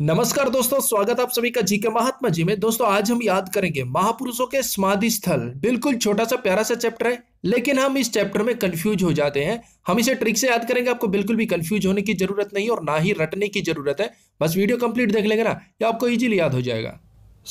नमस्कार दोस्तों स्वागत आप सभी का जी के महात्मा जी में दोस्तों आज हम याद करेंगे महापुरुषों के समाधि स्थल बिल्कुल छोटा सा प्यारा सा चैप्टर है लेकिन हम इस चैप्टर में कंफ्यूज हो जाते हैं हम इसे ट्रिक से याद करेंगे आपको बिल्कुल भी कंफ्यूज होने की जरूरत नहीं और ना ही रटने की जरूरत है बस वीडियो कंप्लीट देख लेंगे ना ये आपको ईजिली याद हो जाएगा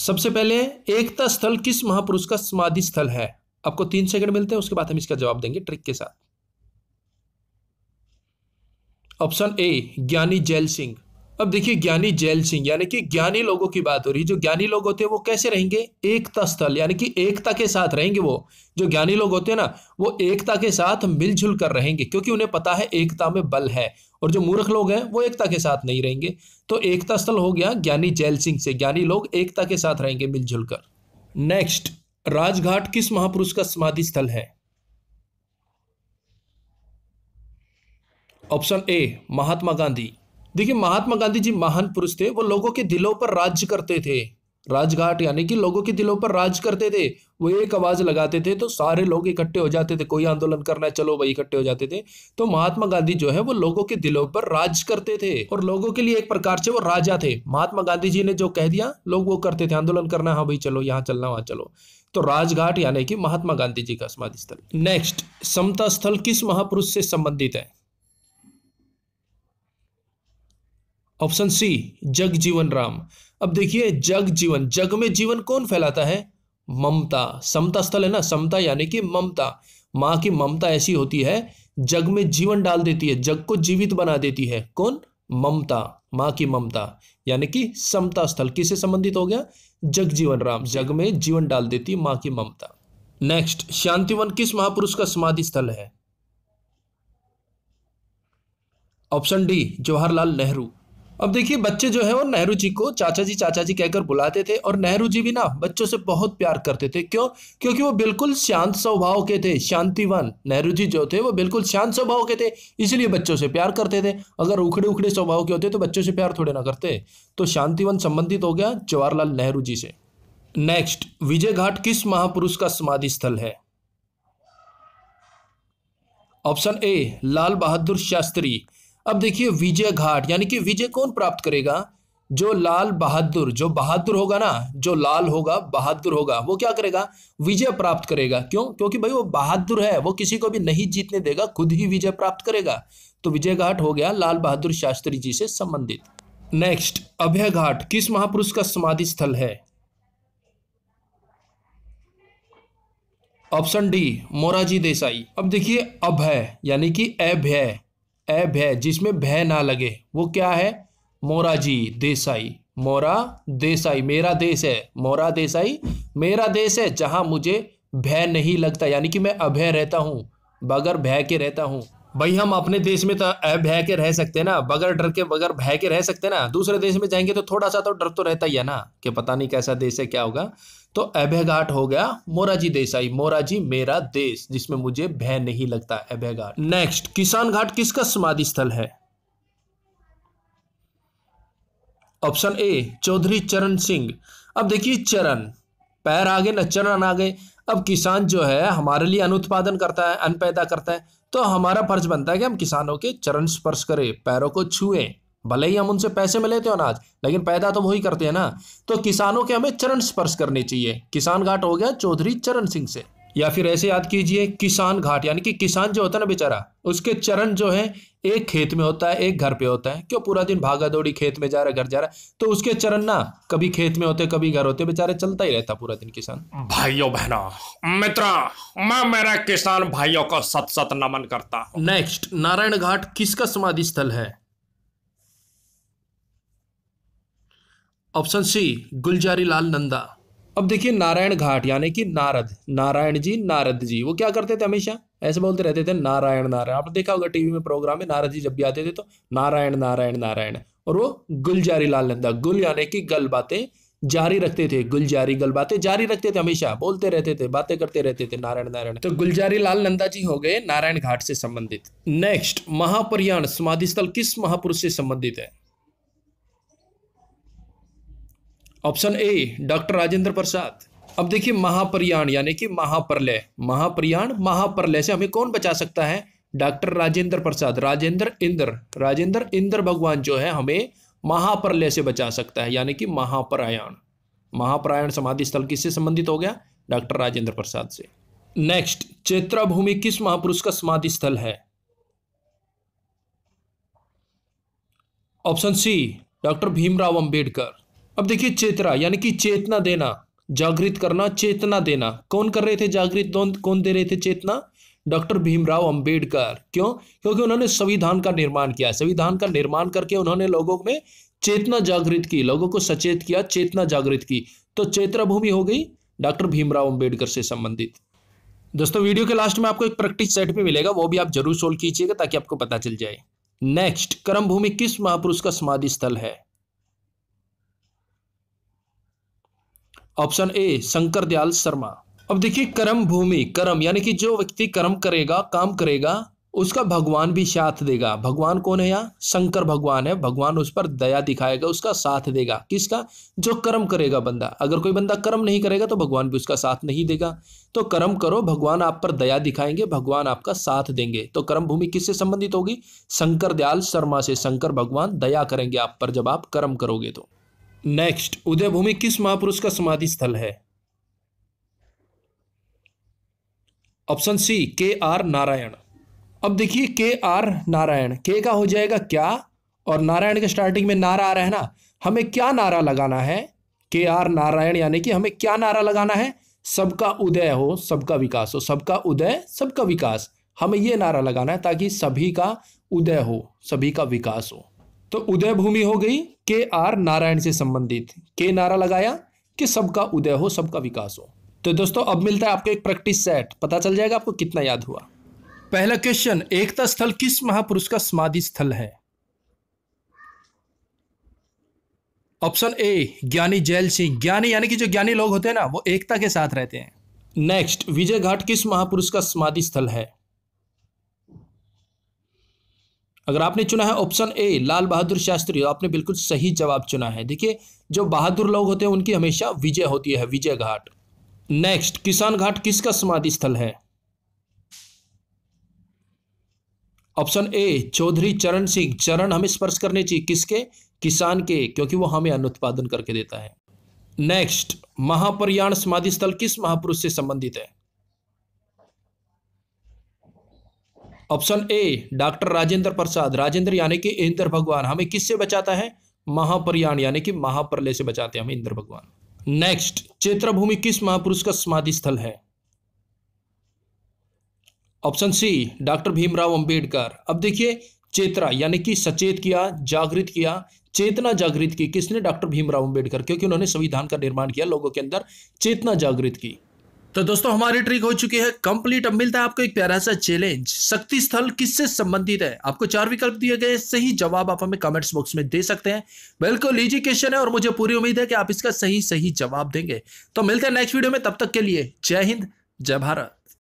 सबसे पहले एकता स्थल किस महापुरुष का समाधि स्थल है आपको तीन सेकंड मिलते हैं उसके बाद हम इसका जवाब देंगे ट्रिक के साथ ऑप्शन ए ज्ञानी जैल सिंह अब देखिए ज्ञानी जैल सिंह यानी कि ज्ञानी लोगों की बात हो रही है जो ज्ञानी लोग होते हैं वो कैसे रहेंगे एकता स्थल यानी कि एकता के साथ रहेंगे वो जो ज्ञानी लोग होते हैं ना वो एकता के साथ मिलजुल कर रहेंगे क्योंकि उन्हें पता है एकता में बल है और जो मूर्ख लोग हैं वो एकता के साथ नहीं रहेंगे तो एकता स्थल हो गया ज्ञानी जैल सिंह से ज्ञानी लोग एकता के साथ रहेंगे मिलजुल कर नेक्स्ट राजघाट किस महापुरुष का समाधि स्थल है ऑप्शन ए महात्मा गांधी देखिए महात्मा गांधी जी महान पुरुष थे वो लोगों के दिलों पर राज करते थे राजघाट यानी कि लोगों के दिलों पर राज करते थे वो एक आवाज लगाते थे तो सारे लोग इकट्ठे हो जाते थे कोई आंदोलन करना है चलो भाई इकट्ठे हो जाते थे तो महात्मा गांधी जो है वो लोगों के दिलों पर राज करते थे और लोगों के लिए एक प्रकार से वो राजा थे महात्मा गांधी जी ने जो कह दिया लोग वो करते थे आंदोलन करना है हाँ भाई चलो यहाँ चलना वहां चलो तो राजघाट यानी कि महात्मा गांधी जी का समाधि स्थल नेक्स्ट समता स्थल किस महापुरुष से संबंधित है ऑप्शन सी जग जीवन राम अब देखिए जग जीवन जग में जीवन कौन फैलाता है ममता समता स्थल है ना समता यानी कि ममता माँ की ममता ऐसी होती है जग में जीवन डाल देती है जग को जीवित बना देती है कौन ममता माँ की ममता यानी कि समता स्थल किससे संबंधित हो गया जग जीवन राम जग में जीवन डाल देती है माँ की ममता नेक्स्ट शांतिवन किस महापुरुष का समाधि स्थल है ऑप्शन डी जवाहरलाल नेहरू अब देखिए बच्चे जो है वो नेहरू जी को चाचा जी चाचा जी कहकर बुलाते थे और नेहरू जी भी ना बच्चों से बहुत प्यार करते थे क्यों क्योंकि वो बिल्कुल शांत स्वभाव के थे शांतिवान नेहरू जी जो थे वो बिल्कुल शांत स्वभाव के थे इसलिए बच्चों से प्यार करते थे अगर उखड़े उखड़े स्वभाव के होते तो बच्चों से प्यार थोड़े ना करते तो शांतिवन संबंधित हो गया जवाहरलाल नेहरू जी से नेक्स्ट विजय घाट किस महापुरुष का समाधि स्थल है ऑप्शन ए लाल बहादुर शास्त्री अब देखिए विजय घाट यानी कि विजय कौन प्राप्त करेगा जो लाल बहादुर जो बहादुर होगा ना जो लाल होगा बहादुर होगा वो क्या करेगा विजय प्राप्त करेगा क्यों क्योंकि भाई वो बहादुर है वो किसी को भी नहीं जीतने देगा खुद ही विजय प्राप्त करेगा तो विजय घाट हो गया लाल बहादुर शास्त्री जी से संबंधित नेक्स्ट अभय घाट किस महापुरुष का समाधि स्थल है ऑप्शन डी मोराजी देसाई अब देखिए अभय यानी कि अभय ए भय जिसमें भय ना लगे वो क्या है मोराजी देसाई मोरा देसाई मेरा देश है मोरा देसाई मेरा देश है जहाँ मुझे भय नहीं लगता यानी कि मैं अभय रहता हूँ बगैर भय के रहता हूँ भाई हम अपने देश में तो भय के रह सकते हैं ना बगैर डर के बगैर भय के रह सकते हैं ना दूसरे देश में जाएंगे तो थोड़ा सा तो डर तो रहता ही है ना कि पता नहीं कैसा देश है क्या होगा तो अभयघाट हो गया मोराजी देसाई मोराजी मेरा देश जिसमें मुझे भय नहीं लगता अभयघाट नेक्स्ट किसान घाट किसका समाधि स्थल है ऑप्शन ए चौधरी चरण सिंह अब देखिए चरण पैर आ गए न चरण आ गए अब किसान जो है हमारे लिए अनुत्पादन करता है अन्न पैदा करता है तो हमारा फर्ज बनता है कि हम किसानों के चरण स्पर्श करें पैरों को छुएं भले ही हम उनसे पैसे में लेते हो अनाज लेकिन पैदा तो वही करते हैं ना तो किसानों के हमें चरण स्पर्श करने चाहिए किसान घाट हो गया चौधरी चरण सिंह से या फिर ऐसे याद कीजिए किसान घाट यानी कि किसान जो होता है ना बेचारा उसके चरण जो है एक खेत में होता है एक घर पे होता है क्यों पूरा दिन भागा दौड़ी खेत में जा रहा घर जा रहा तो उसके चरण ना कभी खेत में होते कभी घर होते बेचारे चलता ही रहता पूरा दिन किसान भाइयों बहनों मित्र मैं मेरा किसान भाइयों को सत सत नमन करता नेक्स्ट नारायण घाट किसका समाधि स्थल है ऑप्शन सी गुलजारी लाल नंदा अब देखिए नारायण घाट यानी कि नारद नारायण जी नारद जी वो क्या करते थे हमेशा ऐसे बोलते रहते थे नारायण नारायण आपने देखा होगा टीवी में प्रोग्राम में नारद जी जब भी आते थे तो नारायण नारायण नारायण और वो गुलजारी लाल नंदा गुल यानी कि गल बातें जारी रखते थे गुलजारी गल बातें जारी रखते थे हमेशा बोलते रहते थे बातें करते रहते थे नारायण नारायण तो गुलजारी लाल नंदा जी हो गए नारायण घाट से संबंधित नेक्स्ट महापर्याण समाधि स्थल किस महापुरुष से संबंधित है option A doctor Rajendra Prasad अब देखिए महाप्रयाण यानी कि महाप्रलय महाप्रयाण महाप्रलय से हमें कौन बचा सकता है डॉक्टर राजेंद्र प्रसाद राजेंद्र इंद्र राजेंद्र इंद्र भगवान जो है हमें महाप्रलय से बचा सकता है यानी कि महाप्रायण महाप्रायण समाधि स्थल किससे संबंधित हो गया डॉक्टर राजेंद्र प्रसाद से नेक्स्ट चैत्रा भूमि किस महापुरुष का समाधि स्थल है option C doctor Bhimrao Ambedkar अब देखिए चेतरा यानी कि चेतना देना जागृत करना चेतना देना कौन कर रहे थे जागृत कौन दे रहे थे चेतना डॉक्टर भीमराव अंबेडकर क्यों क्योंकि उन्होंने संविधान का निर्माण किया संविधान का निर्माण करके उन्होंने लोगों में चेतना जागृत की लोगों को सचेत किया चेतना जागृत की तो चेत्र भूमि हो गई डॉक्टर भीमराव अंबेडकर से संबंधित दोस्तों वीडियो के लास्ट में आपको एक प्रैक्टिस सेट भी मिलेगा वो भी आप जरूर सोल्व कीजिएगा ताकि आपको पता चल जाए नेक्स्ट कर्म भूमि किस महापुरुष का समाधि स्थल है ऑप्शन ए शंकर दयाल शर्मा अब देखिए कर्म भूमि कर्म यानी कि जो व्यक्ति कर्म करेगा काम करेगा उसका भगवान भी साथ देगा भगवान कौन है यहाँ शंकर भगवान है भगवान उस पर दया दिखाएगा उसका साथ देगा किसका जो कर्म करेगा बंदा अगर कोई बंदा कर्म नहीं करेगा तो भगवान भी उसका साथ नहीं देगा तो कर्म करो भगवान आप पर दया दिखाएंगे भगवान आपका साथ देंगे तो कर्म भूमि किससे संबंधित होगी शंकर दयाल शर्मा से शंकर भगवान दया करेंगे आप पर जब आप कर्म करोगे तो नेक्स्ट उदयभूमि किस महापुरुष का समाधि स्थल है ऑप्शन सी के आर नारायण अब देखिए के आर नारायण के का हो जाएगा क्या और नारायण के स्टार्टिंग में नारा आ रहा है ना हमें क्या नारा लगाना है के आर नारायण यानी कि हमें क्या नारा लगाना है सबका उदय हो सबका विकास हो सबका उदय सबका विकास हमें यह नारा लगाना है ताकि सभी का उदय हो सभी का विकास हो तो उदय भूमि हो गई के आर नारायण से संबंधित के नारा लगाया कि सबका उदय हो सबका विकास हो तो दोस्तों अब मिलता है आपको एक प्रैक्टिस सेट पता चल जाएगा आपको कितना याद हुआ पहला क्वेश्चन एकता स्थल किस महापुरुष का समाधि स्थल है ऑप्शन ए ज्ञानी जैल सिंह ज्ञानी यानी कि जो ज्ञानी लोग होते हैं ना वो एकता के साथ रहते हैं नेक्स्ट विजय घाट किस महापुरुष का समाधि स्थल है अगर आपने चुना है ऑप्शन ए लाल बहादुर शास्त्री तो आपने बिल्कुल सही जवाब चुना है देखिए जो बहादुर लोग होते हैं उनकी हमेशा विजय होती है विजय घाट नेक्स्ट किसान घाट किसका समाधि स्थल है ऑप्शन ए चौधरी चरण सिंह चरण हमें स्पर्श करने चाहिए किसके किसान के क्योंकि वो हमें अनुत्पादन करके देता है नेक्स्ट महाप्रयाण समाधि स्थल किस महापुरुष से संबंधित है option A doctor Rajendra Prasad Rajendra यानी कि इंद्र भगवान हमें किससे बचाता है महाप्रयाण यानी कि महाप्रलय से बचाते हैं हमें इंद्र भगवान नेक्स्ट भूमि किस महापुरुष का समाधि स्थल है option C doctor Bhimrao Ambedkar अब देखिए चेतरा यानी कि सचेत किया जागृत किया चेतना जागृत की किसने डॉक्टर भीमराव अंबेडकर क्योंकि उन्होंने संविधान का निर्माण किया लोगों के अंदर चेतना जागृत की तो दोस्तों हमारी ट्रिक हो चुकी है कंप्लीट अब मिलता है आपको एक प्यारा सा चैलेंज शक्ति स्थल किससे संबंधित है आपको चार विकल्प दिए गए सही जवाब आप हमें कमेंट्स बॉक्स में दे सकते हैं बिल्कुल इजी क्वेश्चन है और मुझे पूरी उम्मीद है कि आप इसका सही सही जवाब देंगे तो मिलते हैं नेक्स्ट वीडियो में तब तक के लिए जय हिंद जय भारत